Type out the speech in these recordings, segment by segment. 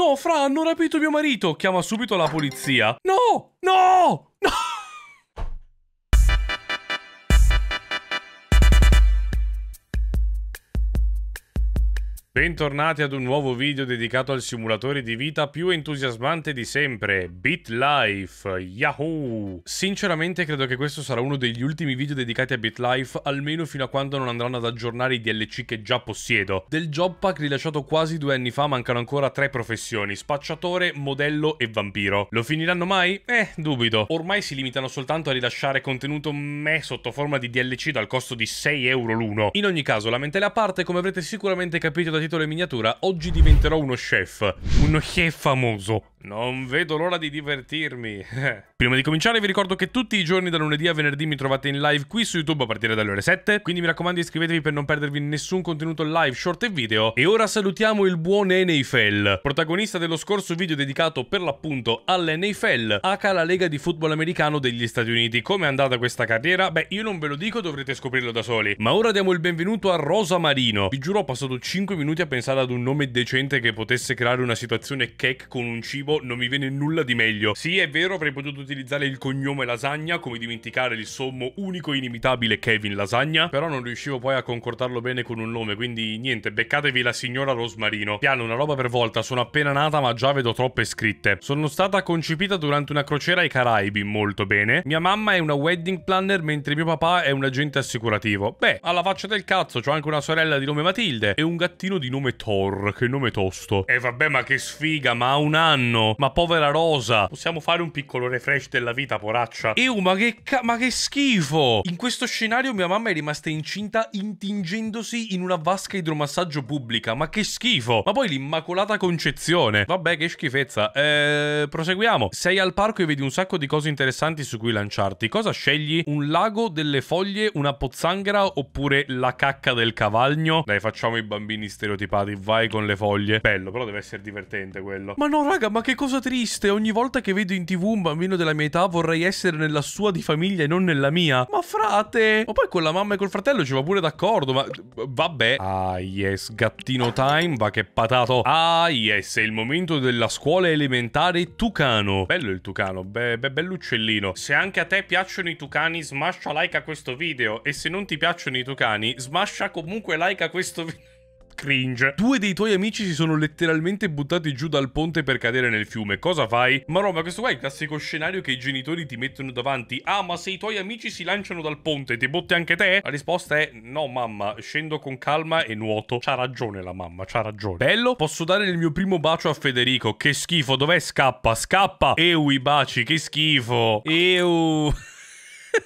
No, Fra, hanno rapito mio marito! Chiama subito la polizia. No! No! Bentornati ad un nuovo video dedicato al simulatore di vita più entusiasmante di sempre, BitLife, yahoo! Sinceramente credo che questo sarà uno degli ultimi video dedicati a BitLife, almeno fino a quando non andranno ad aggiornare i DLC che già possiedo. Del job pack rilasciato quasi due anni fa mancano ancora tre professioni, spacciatore, modello e vampiro. Lo finiranno mai? Eh, dubito. Ormai si limitano soltanto a rilasciare contenuto meh sotto forma di DLC dal costo di 6 euro l'uno. In ogni caso, lamentele a parte, come avrete sicuramente capito da titolo in miniatura, oggi diventerò uno chef. Uno chef famoso. Non vedo l'ora di divertirmi. Prima di cominciare vi ricordo che tutti i giorni da lunedì a venerdì mi trovate in live qui su YouTube a partire dalle ore 7, quindi mi raccomando iscrivetevi per non perdervi nessun contenuto live, short e video. E ora salutiamo il buon Eneifel, protagonista dello scorso video dedicato per l'appunto all'Eneifel, aka la Lega di Football Americano degli Stati Uniti. Come è andata questa carriera? Beh, io non ve lo dico, dovrete scoprirlo da soli. Ma ora diamo il benvenuto a Rosa Marino. Vi giuro ho passato 5 minuti a pensare ad un nome decente che potesse creare una situazione cake con un cibo, non mi viene nulla di meglio. Sì, è vero, avrei potuto utilizzare il cognome Lasagna, come dimenticare il sommo unico e inimitabile Kevin Lasagna, però non riuscivo poi a concordarlo bene con un nome, quindi niente, beccatevi la signora Rosmarino. Piano, una roba per volta, sono appena nata ma già vedo troppe scritte. Sono stata concepita durante una crociera ai Caraibi, molto bene. Mia mamma è una wedding planner, mentre mio papà è un agente assicurativo. Beh, alla faccia del cazzo, c'ho anche una sorella di nome Matilde e un gattino di nome Thor, che nome tosto. E eh, vabbè, ma che sfiga, ma ha un anno, ma povera Rosa. Possiamo fare un piccolo refresh flash della vita, poraccia. Ew, ma che, ma che schifo! In questo scenario mia mamma è rimasta incinta intingendosi in una vasca idromassaggio pubblica. Ma che schifo! Ma poi l'immacolata concezione. Vabbè, che schifezza. Eh, proseguiamo. Sei al parco e vedi un sacco di cose interessanti su cui lanciarti. Cosa scegli? Un lago, delle foglie, una pozzanghera oppure la cacca del cavagno? Dai, facciamo i bambini stereotipati. Vai con le foglie. Bello, però deve essere divertente quello. Ma no, raga, ma che cosa triste. Ogni volta che vedo in tv un bambino della alla mia età vorrei essere nella sua di famiglia e non nella mia. Ma frate! Ma poi con la mamma e col fratello ci va pure d'accordo, ma... Vabbè. Ah, yes, gattino time, va che patato. Ah, yes, è il momento della scuola elementare tucano. Bello il tucano, be, be bell'uccellino. Se anche a te piacciono i tucani, smascia like a questo video. E se non ti piacciono i tucani, smascia comunque like a questo video cringe. Due dei tuoi amici si sono letteralmente buttati giù dal ponte per cadere nel fiume. Cosa fai? Ma no, ma questo qua è il classico scenario che i genitori ti mettono davanti. Ah, ma se i tuoi amici si lanciano dal ponte, ti butti anche te? La risposta è no, mamma, scendo con calma e nuoto. C'ha ragione la mamma, c'ha ragione. Bello? Posso dare il mio primo bacio a Federico. Che schifo, dov'è scappa? Scappa! i baci, che schifo. Euu.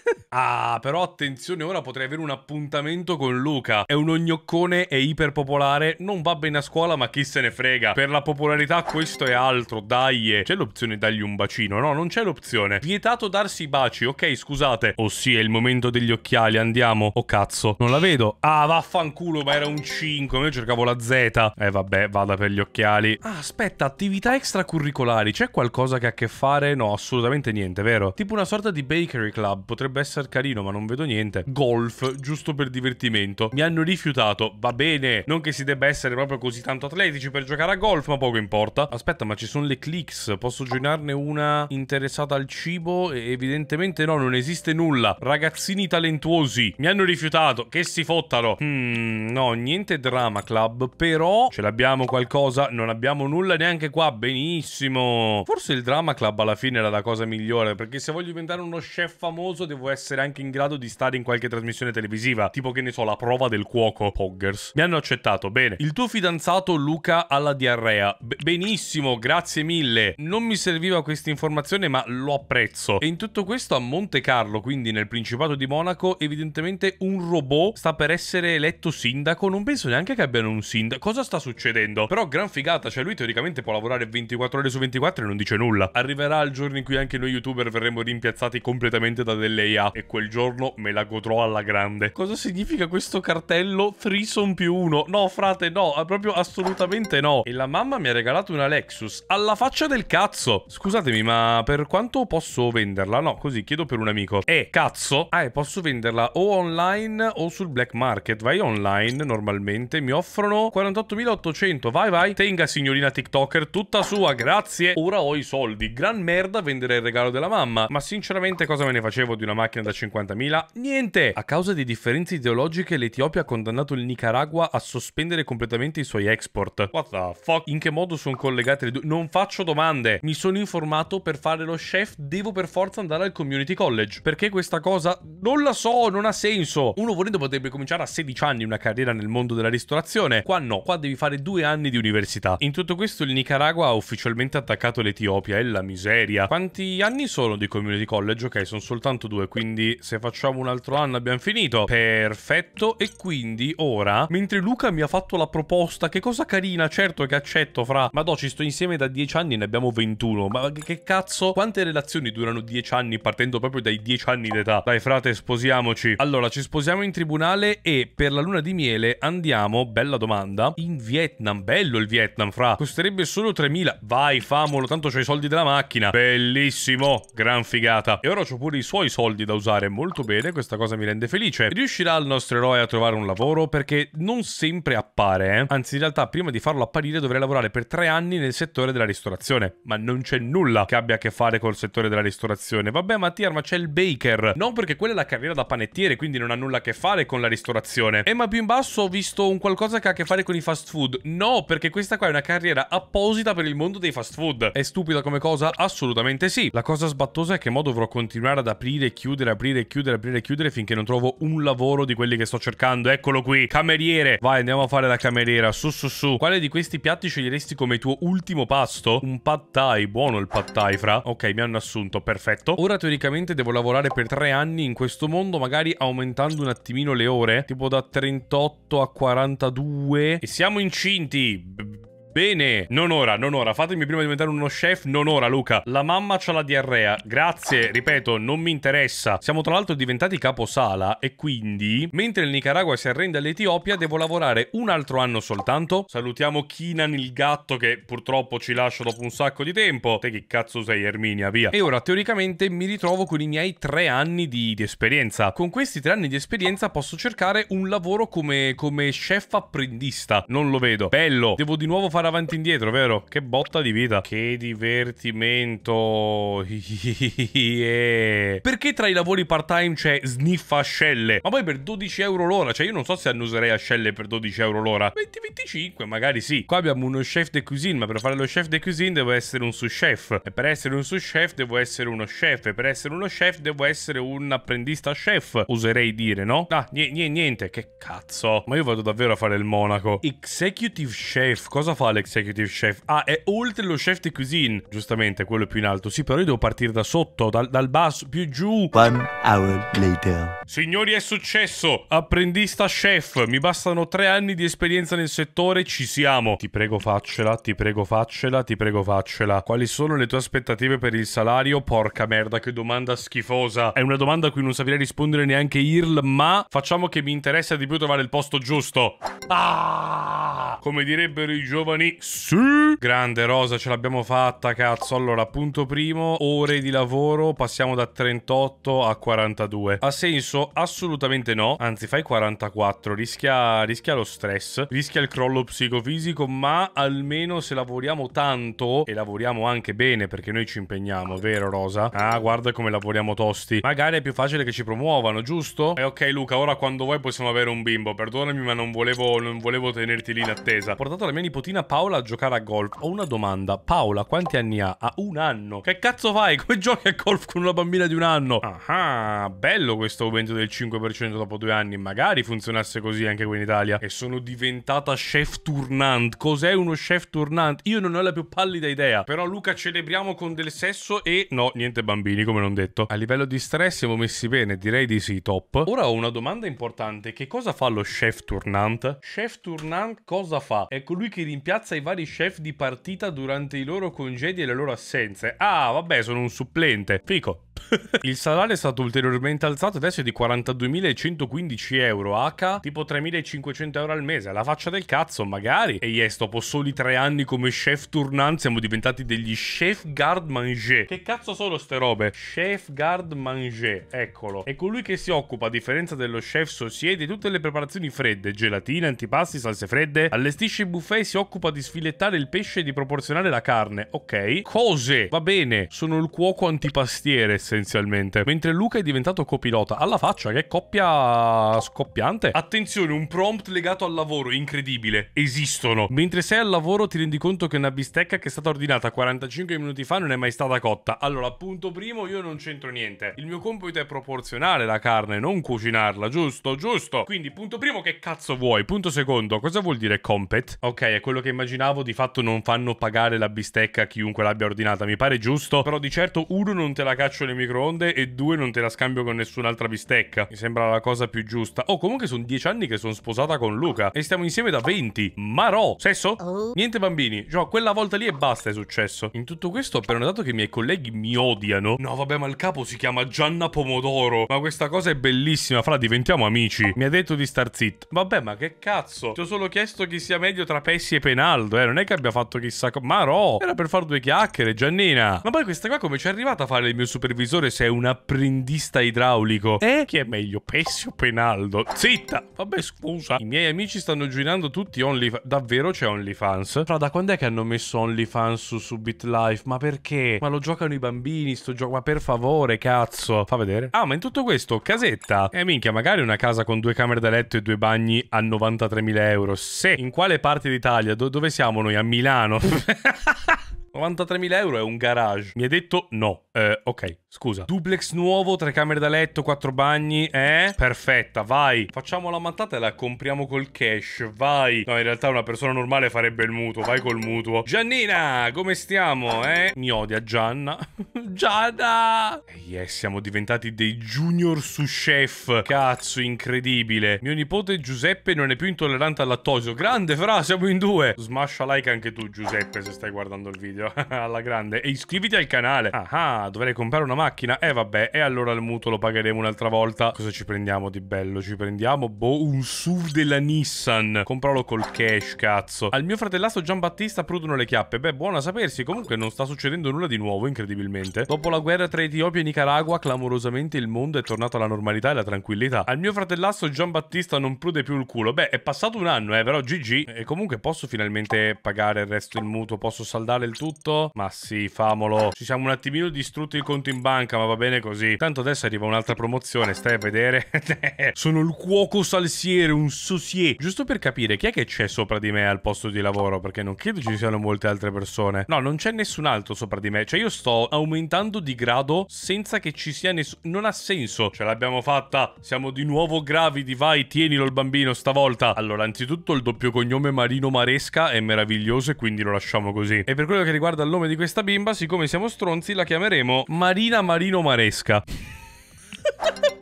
ah, però attenzione, ora potrei avere un appuntamento con Luca. È un ognoccone e iperpopolare, non va bene a scuola, ma chi se ne frega. Per la popolarità questo è altro, dai. Eh. C'è l'opzione dargli un bacino? No, non c'è l'opzione. Vietato darsi baci, ok, scusate. Oh sì, è il momento degli occhiali, andiamo. Oh cazzo, non la vedo. Ah, vaffanculo, ma era un 5, io cercavo la Z. Eh vabbè, vada per gli occhiali. Ah, aspetta, attività extracurricolari. C'è qualcosa che ha a che fare? No, assolutamente niente, vero? Tipo una sorta di bakery club, potrebbe potrebbe essere carino, ma non vedo niente. Golf, giusto per divertimento. Mi hanno rifiutato, va bene. Non che si debba essere proprio così tanto atletici per giocare a golf, ma poco importa. Aspetta, ma ci sono le clicks. Posso giocarne una interessata al cibo? E evidentemente no, non esiste nulla. Ragazzini talentuosi. Mi hanno rifiutato, che si fottano. Mm, no, niente drama club, però ce l'abbiamo qualcosa. Non abbiamo nulla neanche qua, benissimo. Forse il drama club alla fine era la cosa migliore, perché se voglio diventare uno chef famoso caso devo essere anche in grado di stare in qualche trasmissione televisiva, tipo che ne so, la prova del cuoco Poggers. Mi hanno accettato, bene. Il tuo fidanzato Luca ha la diarrea. B benissimo, grazie mille. Non mi serviva questa informazione, ma lo apprezzo. E in tutto questo a Monte Carlo, quindi nel Principato di Monaco, evidentemente un robot sta per essere eletto sindaco. Non penso neanche che abbiano un sindaco. Cosa sta succedendo? Però gran figata, cioè lui teoricamente può lavorare 24 ore su 24 e non dice nulla. Arriverà il giorno in cui anche noi youtuber verremo rimpiazzati completamente da delle lei ha e quel giorno me la godrò alla grande. Cosa significa questo cartello? Threesome più uno. No, frate, no, proprio assolutamente no. E la mamma mi ha regalato una Lexus. Alla faccia del cazzo! Scusatemi, ma per quanto posso venderla? No, così, chiedo per un amico. Eh, cazzo! Ah, posso venderla o online o sul black market. Vai online, normalmente. Mi offrono 48.800. Vai, vai. Tenga, signorina TikToker, tutta sua, grazie. Ora ho i soldi. Gran merda vendere il regalo della mamma. Ma sinceramente cosa me ne facevo di di una macchina da 50.000? Niente! A causa di differenze ideologiche l'Etiopia ha condannato il Nicaragua a sospendere completamente i suoi export. What the fuck? In che modo sono collegate le due? Non faccio domande! Mi sono informato per fare lo chef devo per forza andare al community college. Perché questa cosa? Non la so, non ha senso! Uno volendo potrebbe cominciare a 16 anni una carriera nel mondo della ristorazione. Qua no, qua devi fare due anni di università. In tutto questo il Nicaragua ha ufficialmente attaccato l'Etiopia e la miseria. Quanti anni sono di community college? Ok, sono soltanto due 2, quindi se facciamo un altro anno abbiamo finito. Perfetto, e quindi ora, mentre Luca mi ha fatto la proposta, che cosa carina, certo che accetto, fra... Ma no, ci sto insieme da 10 anni ne abbiamo 21, ma che cazzo? Quante relazioni durano 10 anni partendo proprio dai 10 anni d'età? Dai frate, sposiamoci. Allora, ci sposiamo in tribunale e per la luna di miele andiamo, bella domanda, in Vietnam. Bello il Vietnam, fra. Costerebbe solo 3.000. Vai, famolo, tanto c'ho i soldi della macchina. Bellissimo, gran figata. E ora ho pure i suoi soldi soldi da usare molto bene, questa cosa mi rende felice. Riuscirà il nostro eroe a trovare un lavoro? Perché non sempre appare, eh? Anzi, in realtà, prima di farlo apparire dovrei lavorare per tre anni nel settore della ristorazione. Ma non c'è nulla che abbia a che fare col settore della ristorazione. Vabbè, Mattia, ma c'è il baker. Non perché quella è la carriera da panettiere, quindi non ha nulla a che fare con la ristorazione. E eh, ma più in basso ho visto un qualcosa che ha a che fare con i fast food. No, perché questa qua è una carriera apposita per il mondo dei fast food. È stupida come cosa? Assolutamente sì. La cosa sbattosa è che mo dovrò continuare ad aprire chiudere, aprire, chiudere, aprire, chiudere finché non trovo un lavoro di quelli che sto cercando. Eccolo qui, cameriere. Vai, andiamo a fare la cameriera. Su, su, su. Quale di questi piatti sceglieresti come tuo ultimo pasto? Un pad thai. Buono il pad thai, fra. Ok, mi hanno assunto. Perfetto. Ora teoricamente devo lavorare per tre anni in questo mondo, magari aumentando un attimino le ore. Tipo da 38 a 42. E siamo incinti. B Bene, non ora, non ora. Fatemi prima diventare uno chef, non ora, Luca. La mamma c'ha la diarrea. Grazie, ripeto, non mi interessa. Siamo tra l'altro diventati caposala e quindi, mentre il Nicaragua si arrende all'Etiopia, devo lavorare un altro anno soltanto. Salutiamo Kinan il gatto che purtroppo ci lascia dopo un sacco di tempo. Te che cazzo sei, Erminia, via. E ora, teoricamente, mi ritrovo con i miei tre anni di, di esperienza. Con questi tre anni di esperienza posso cercare un lavoro come, come chef apprendista. Non lo vedo. Bello, devo di nuovo fare fare avanti e indietro, vero? Che botta di vita. Che divertimento. yeah. Perché tra i lavori part-time c'è sniffa ascelle? Ma poi per 12 euro l'ora, cioè io non so se annuserei ascelle per 12 euro l'ora. 20-25 magari sì. Qua abbiamo uno chef de cuisine, ma per fare lo chef de cuisine devo essere un sous chef. E per essere un sous chef devo essere uno chef. E per essere uno chef devo essere un apprendista chef, Userei dire, no? Ah, niente, niente, che cazzo. Ma io vado davvero a fare il monaco. Executive chef, cosa fa l'executive chef. Ah, è oltre lo chef di cuisine. Giustamente, quello più in alto. Sì, però io devo partire da sotto, dal, dal basso, più giù. One hour later. Signori, è successo. Apprendista chef. Mi bastano tre anni di esperienza nel settore. Ci siamo. Ti prego, faccela. Ti prego, faccela. Ti prego, faccela. Quali sono le tue aspettative per il salario? Porca merda, che domanda schifosa. È una domanda a cui non saprei rispondere neanche IRL, ma facciamo che mi interessa di più trovare il posto giusto. Ah! Come direbbero i giovani Napoli. Sì! Grande rosa, ce l'abbiamo fatta, cazzo. Allora, punto primo, ore di lavoro, passiamo da 38 a 42. Ha senso? Assolutamente no. Anzi, fai 44, rischia, rischia lo stress, rischia il crollo psicofisico, ma almeno se lavoriamo tanto e lavoriamo anche bene, perché noi ci impegniamo, vero Rosa? Ah, guarda come lavoriamo tosti. Magari è più facile che ci promuovano, giusto? E eh, ok Luca, ora quando vuoi possiamo avere un bimbo. Perdonami, ma non volevo, non volevo tenerti lì in attesa. Ho portato la mia nipotina a Paola a giocare a golf. Ho una domanda. Paola, quanti anni ha? Ha ah, un anno. Che cazzo fai? Come giochi a golf con una bambina di un anno? Ah, ah bello questo aumento del 5% dopo due anni. Magari funzionasse così anche qui in Italia. E sono diventata chef tournant. Cos'è uno chef tournant? Io non ho la più pallida idea. Però Luca celebriamo con del sesso e... No, niente bambini, come non detto. A livello di stress siamo messi bene, direi di sì, top. Ora ho una domanda importante. Che cosa fa lo chef tournant? Chef tournant cosa fa? È colui ecco, che rimpiazza piazza i vari chef di partita durante i loro congedi e le loro assenze. Ah, vabbè, sono un supplente. Fico. il salario è stato ulteriormente alzato, adesso è di 42.115 euro, H, tipo 3.500 euro al mese. Alla faccia del cazzo, magari. E yes, dopo soli tre anni come chef tournant siamo diventati degli chef garde manger. Che cazzo sono ste robe? Chef garde manger, eccolo. È colui che si occupa, a differenza dello chef sossiede, di tutte le preparazioni fredde, gelatine, antipasti, salse fredde. Allestisce i buffet e si occupa di sfilettare il pesce e di proporzionare la carne. Ok. Cose, va bene, sono il cuoco antipastiere essenzialmente. Mentre Luca è diventato copilota. Alla faccia, che coppia scoppiante. Attenzione, un prompt legato al lavoro, incredibile. Esistono. Mentre sei al lavoro ti rendi conto che una bistecca che è stata ordinata 45 minuti fa non è mai stata cotta. Allora, punto primo, io non c'entro niente. Il mio compito è proporzionare la carne, non cucinarla, giusto? Giusto. Quindi, punto primo, che cazzo vuoi? Punto secondo, cosa vuol dire compet? Ok, è quello che immaginavo, di fatto non fanno pagare la bistecca a chiunque l'abbia ordinata, mi pare giusto. Però di certo uno non te la caccio nemmeno nel microonde e due non te la scambio con nessun'altra bistecca. Mi sembra la cosa più giusta. Oh, comunque sono dieci anni che sono sposata con Luca e stiamo insieme da 20. Marò! Sesso? Oh. Niente bambini. Cioè, quella volta lì e basta è successo. In tutto questo ho però notato che i miei colleghi mi odiano. No, vabbè, ma il capo si chiama Gianna Pomodoro. Ma questa cosa è bellissima, fra, diventiamo amici. Mi ha detto di star zitto. Vabbè, ma che cazzo? Ti ho solo chiesto chi sia meglio tra Pessi e Penaldo, eh. Non è che abbia fatto chissà cosa. Marò! Era per far due chiacchiere, Giannina. Ma poi questa qua come ci è arrivata a fare il mio supervisore? supervisore se è un apprendista idraulico. Eh? Chi è meglio, Pessio Penaldo? Zitta! Vabbè, scusa. I miei amici stanno girando tutti OnlyFans. Davvero c'è OnlyFans? Fra, da quando è che hanno messo OnlyFans su, su BitLife? Ma perché? Ma lo giocano i bambini, sto gioco. Ma per favore, cazzo. Fa vedere. Ah, ma in tutto questo, casetta. Eh, minchia, magari una casa con due camere da letto e due bagni a 93.000 euro. Se, in quale parte d'Italia? Do dove siamo noi? A Milano? 93.000 euro è un garage. Mi ha detto no. Eh, ok, scusa. Duplex nuovo, tre camere da letto, quattro bagni. Eh? Perfetta, vai. Facciamo la mattata e la compriamo col cash. Vai. No, in realtà una persona normale farebbe il mutuo. Vai col mutuo. Giannina, come stiamo? Eh? Mi odia Gianna. Gianna! yes, eh, siamo diventati dei junior su chef. Cazzo, incredibile. Mio nipote Giuseppe non è più intollerante al lattosio. Grande, fra, siamo in due. Smascia like anche tu, Giuseppe, se stai guardando il video voglio, alla grande. E iscriviti al canale. Ah, ah, dovrei comprare una macchina? Eh vabbè, e allora il mutuo lo pagheremo un'altra volta. Cosa ci prendiamo di bello? Ci prendiamo, boh, un SUV della Nissan. Compralo col cash, cazzo. Al mio fratellastro Giambattista prudono le chiappe. Beh, buono sapersi. Comunque non sta succedendo nulla di nuovo, incredibilmente. Dopo la guerra tra Etiopia e Nicaragua, clamorosamente il mondo è tornato alla normalità e alla tranquillità. Al mio fratellastro Giambattista non prude più il culo. Beh, è passato un anno, eh, però GG. E comunque posso finalmente pagare il resto del mutuo? Posso saldare il tutto? tutto. Ma sì, famolo. Ci siamo un attimino distrutti il conto in banca, ma va bene così. Tanto adesso arriva un'altra promozione, stai a vedere? Sono il cuoco salsiere, un sosier. Giusto per capire, chi è che c'è sopra di me al posto di lavoro? Perché non credo ci siano molte altre persone. No, non c'è nessun altro sopra di me. Cioè io sto aumentando di grado senza che ci sia nessuno. Non ha senso. Ce l'abbiamo fatta. Siamo di nuovo gravidi. Vai, tienilo il bambino stavolta. Allora, anzitutto il doppio cognome Marino Maresca è meraviglioso e quindi lo lasciamo così. E per quello che riguarda riguarda il nome di questa bimba, siccome siamo stronzi, la chiameremo Marina Marino Maresca.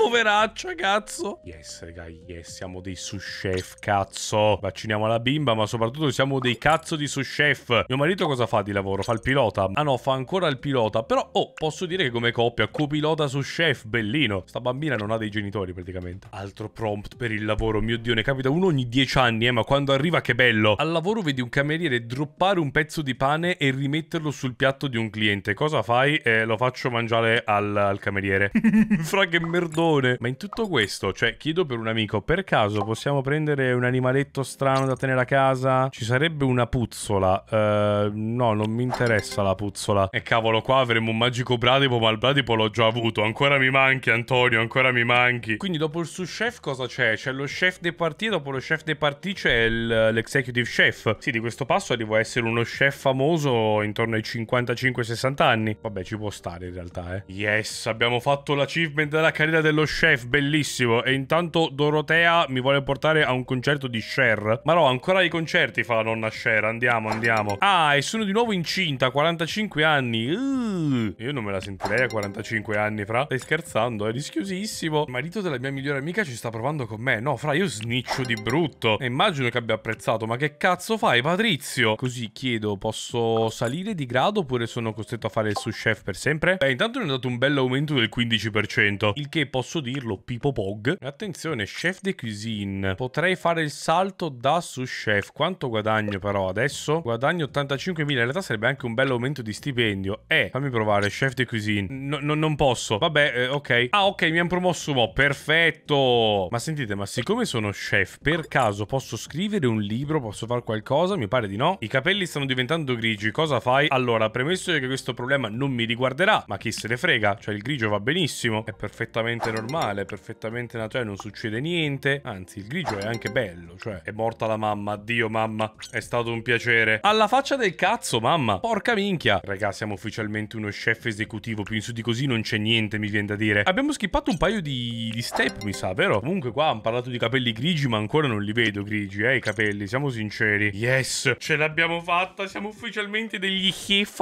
poveraccia, cazzo. Yes, raga, yes, siamo dei sous chef, cazzo. Vacciniamo la bimba, ma soprattutto siamo dei cazzo di sous chef. Mio marito cosa fa di lavoro? Fa il pilota. Ah no, fa ancora il pilota. Però, oh, posso dire che come coppia, copilota sous chef, bellino. Sta bambina non ha dei genitori, praticamente. Altro prompt per il lavoro, mio Dio, ne capita uno ogni dieci anni, eh, ma quando arriva che bello. Al lavoro vedi un cameriere droppare un pezzo di pane e rimetterlo sul piatto di un cliente. Cosa fai? Eh, lo faccio mangiare al, al cameriere. Fra che merdone. Simone. Ma in tutto questo, cioè, chiedo per un amico, per caso possiamo prendere un animaletto strano da tenere a casa? Ci sarebbe una puzzola. Uh, no, non mi interessa la puzzola. E cavolo, qua avremo un magico bradipo, ma il bradipo l'ho già avuto. Ancora mi manchi, Antonio, ancora mi manchi. Quindi dopo il sous chef cosa c'è? C'è lo chef dei party, dopo lo chef dei party c'è l'executive chef. Sì, di questo passo devo essere uno chef famoso intorno ai 55-60 anni. Vabbè, ci può stare in realtà, eh. Yes, abbiamo fatto l'achievement della carriera dello dello chef bellissimo e intanto Dorotea mi vuole portare a un concerto di Cher. Ma no, ancora i concerti fa la nonna Cher, andiamo, andiamo. Ah, e sono di nuovo incinta, 45 anni. Uh, io non me la sentirei a 45 anni, fra. Stai scherzando, è rischiosissimo. Il marito della mia migliore amica ci sta provando con me. No, fra, io sniccio di brutto. E immagino che abbia apprezzato, ma che cazzo fai, Patrizio? Così chiedo, posso salire di grado oppure sono costretto a fare il sous chef per sempre? Beh, intanto mi hanno dato un bel aumento del 15%, il che posso posso dirlo, Pippo Pog. Attenzione, chef de cuisine. Potrei fare il salto da su chef. Quanto guadagno però adesso? Guadagno 85.000, in realtà sarebbe anche un bel aumento di stipendio. Eh, fammi provare, chef de cuisine. No, no, non posso. Vabbè, eh, ok. Ah, ok, mi hanno promosso un Perfetto. Ma sentite, ma siccome sono chef, per caso posso scrivere un libro? Posso fare qualcosa? Mi pare di no. I capelli stanno diventando grigi. Cosa fai? Allora, premesso che questo problema non mi riguarderà, ma chi se ne frega? Cioè, il grigio va benissimo. È perfettamente normale normale, perfettamente naturale, non succede niente. Anzi, il grigio è anche bello, cioè è morta la mamma, addio mamma, è stato un piacere. Alla faccia del cazzo, mamma, porca minchia. Raga, siamo ufficialmente uno chef esecutivo, più in su di così non c'è niente, mi viene da dire. Abbiamo skippato un paio di, di step, mi sa, vero? Comunque qua hanno parlato di capelli grigi, ma ancora non li vedo grigi, eh, i capelli, siamo sinceri. Yes, ce l'abbiamo fatta, siamo ufficialmente degli chef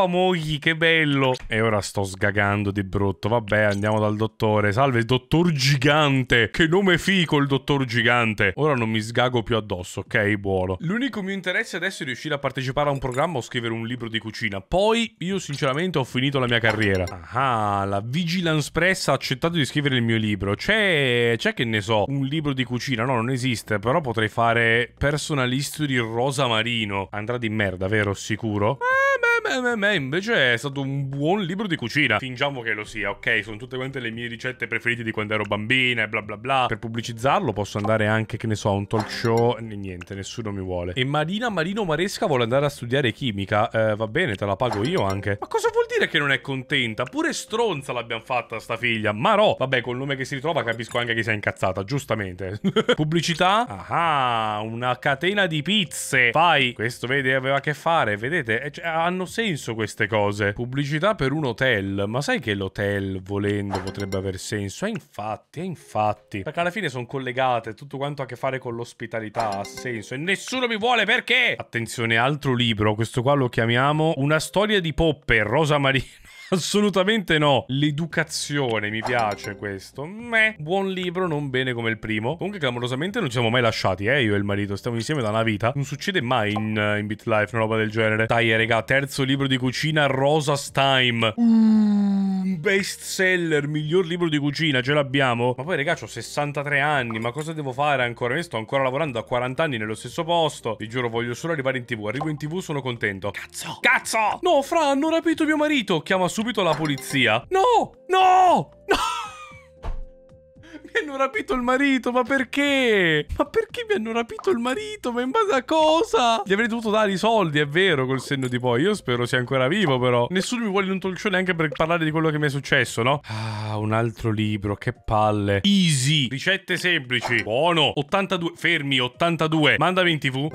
che bello. E ora sto sgagando di brutto, vabbè, andiamo dal dottore. Salve, dottore dottor gigante. Che nome fico il dottor gigante. Ora non mi sgago più addosso, ok? Buono. L'unico mio interesse adesso è riuscire a partecipare a un programma o scrivere un libro di cucina. Poi io sinceramente ho finito la mia carriera. Ah, la Vigilance Press ha accettato di scrivere il mio libro. C'è, c'è che ne so, un libro di cucina. No, non esiste, però potrei fare personal history rosa marino. Andrà di merda, vero? Sicuro? Ah, beh. MMA invece è stato un buon libro di cucina. Fingiamo che lo sia, ok? Sono tutte quante le mie ricette preferite di quando ero bambina e bla bla bla. Per pubblicizzarlo posso andare anche, che ne so, a un talk show. Niente, nessuno mi vuole. E Marina Marino Maresca vuole andare a studiare chimica. Eh, va bene, te la pago io anche. Ma cosa vuol dire che non è contenta? Pure stronza l'abbiamo fatta sta figlia. Ma no. Vabbè, col nome che si ritrova capisco anche che si è incazzata, giustamente. Pubblicità? Ah, una catena di pizze. Fai. Questo vedi, aveva a che fare, vedete? Eh, cioè, hanno senso queste cose. Pubblicità per un hotel. Ma sai che l'hotel, volendo, potrebbe aver senso? E eh, infatti, e eh, infatti. Perché alla fine sono collegate, tutto quanto ha a che fare con l'ospitalità ha senso. E nessuno mi vuole perché? Attenzione, altro libro. Questo qua lo chiamiamo Una storia di poppe, Rosa Marino. Assolutamente no. L'educazione, mi piace questo. Meh. Buon libro, non bene come il primo. Comunque, clamorosamente, non ci siamo mai lasciati, eh, io e il marito. Stiamo insieme da una vita. Non succede mai in, eh, in Beat Life una roba del genere. Dai, regà, terzo libro di cucina, Rosa Time. Mm, best seller, miglior libro di cucina, ce l'abbiamo. Ma poi, regà, ho 63 anni, ma cosa devo fare ancora? Io sto ancora lavorando a 40 anni nello stesso posto. Vi giuro, voglio solo arrivare in tv. Arrivo in tv, sono contento. Cazzo! Cazzo! No, Fra, hanno rapito mio marito. Chiama su subito la polizia. No! No! No! Mi hanno rapito il marito, ma perché? Ma perché mi hanno rapito il marito? Ma in base a cosa? Gli avrei dovuto dare i soldi, è vero, col senno di poi. Io spero sia ancora vivo, però. Nessuno mi vuole un talk show neanche per parlare di quello che mi è successo, no? Ah, un altro libro, che palle. Easy. Ricette semplici. Buono. 82. Fermi, 82. Mandami in tv.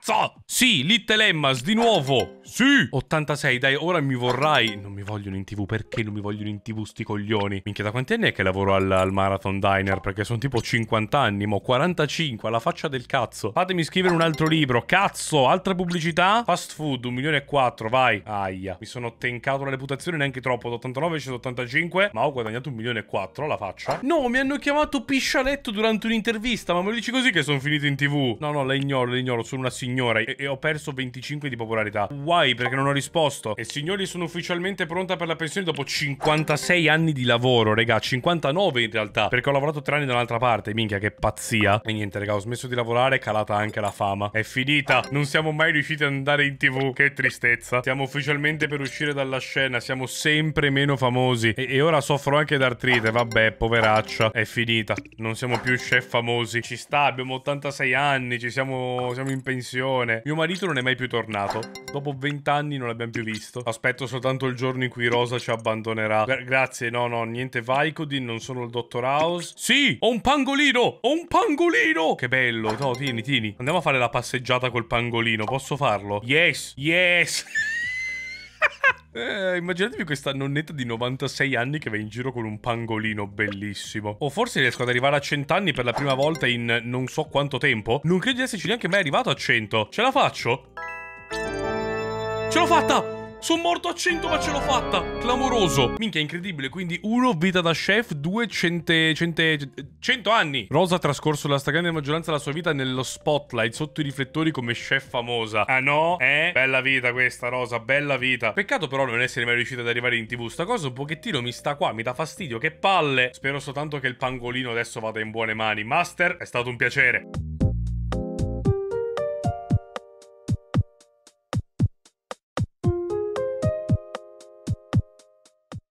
Cazzo! Sì, Little Emmas, di nuovo! Sì! 86, dai, ora mi vorrai... Non mi vogliono in tv, perché non mi vogliono in tv sti coglioni? Minchia, da quanti anni è che lavoro al, al Marathon Diner? Perché sono tipo 50 anni, mo 45, alla faccia del cazzo. Fatemi scrivere un altro libro, cazzo! Altra pubblicità? Fast food, 1 milione e 4, vai! Aia, mi sono tencato la reputazione neanche troppo, da 89 c'è 185, ma ho guadagnato 1 milione e 4 alla faccia. No, mi hanno chiamato piscialetto durante un'intervista, ma me lo dici così che sono finito in tv? No, no, la ignoro, la ignoro, sono una signora signora e, e ho perso 25 di popolarità. Why? Perché non ho risposto. E signori, sono ufficialmente pronta per la pensione dopo 56 anni di lavoro, raga. 59 in realtà, perché ho lavorato 3 anni da un'altra parte. Minchia, che pazzia. E niente, raga, ho smesso di lavorare, è calata anche la fama. È finita. Non siamo mai riusciti ad andare in tv. Che tristezza. Siamo ufficialmente per uscire dalla scena. Siamo sempre meno famosi. E, e ora soffro anche d'artrite. Vabbè, poveraccia. È finita. Non siamo più chef famosi. Ci sta, abbiamo 86 anni. Ci siamo, siamo in pensione pensione. Mio marito non è mai più tornato. Dopo vent'anni non l'abbiamo più visto. Aspetto soltanto il giorno in cui Rosa ci abbandonerà. Gra grazie, no, no, niente Vicodin, non sono il Dottor House. Sì, ho un pangolino! Ho un pangolino! Che bello. No, tieni, tieni. Andiamo a fare la passeggiata col pangolino. Posso farlo? Yes, yes! Eh, immaginatevi questa nonnetta di 96 anni che va in giro con un pangolino bellissimo. O forse riesco ad arrivare a 100 anni per la prima volta in non so quanto tempo. Non credo di esserci neanche mai arrivato a 100. Ce la faccio? Ce l'ho fatta! Sono morto a 100 ma ce l'ho fatta. Clamoroso. Minchia, incredibile. Quindi uno, vita da chef, due, cente, cente, cento anni. Rosa ha trascorso la stragrande maggioranza della sua vita nello spotlight, sotto i riflettori come chef famosa. Ah no? Eh? Bella vita questa, Rosa, bella vita. Peccato però non essere mai riuscita ad arrivare in tv. Sta cosa un pochettino mi sta qua, mi dà fastidio. Che palle. Spero soltanto che il pangolino adesso vada in buone mani. Master, è stato un piacere.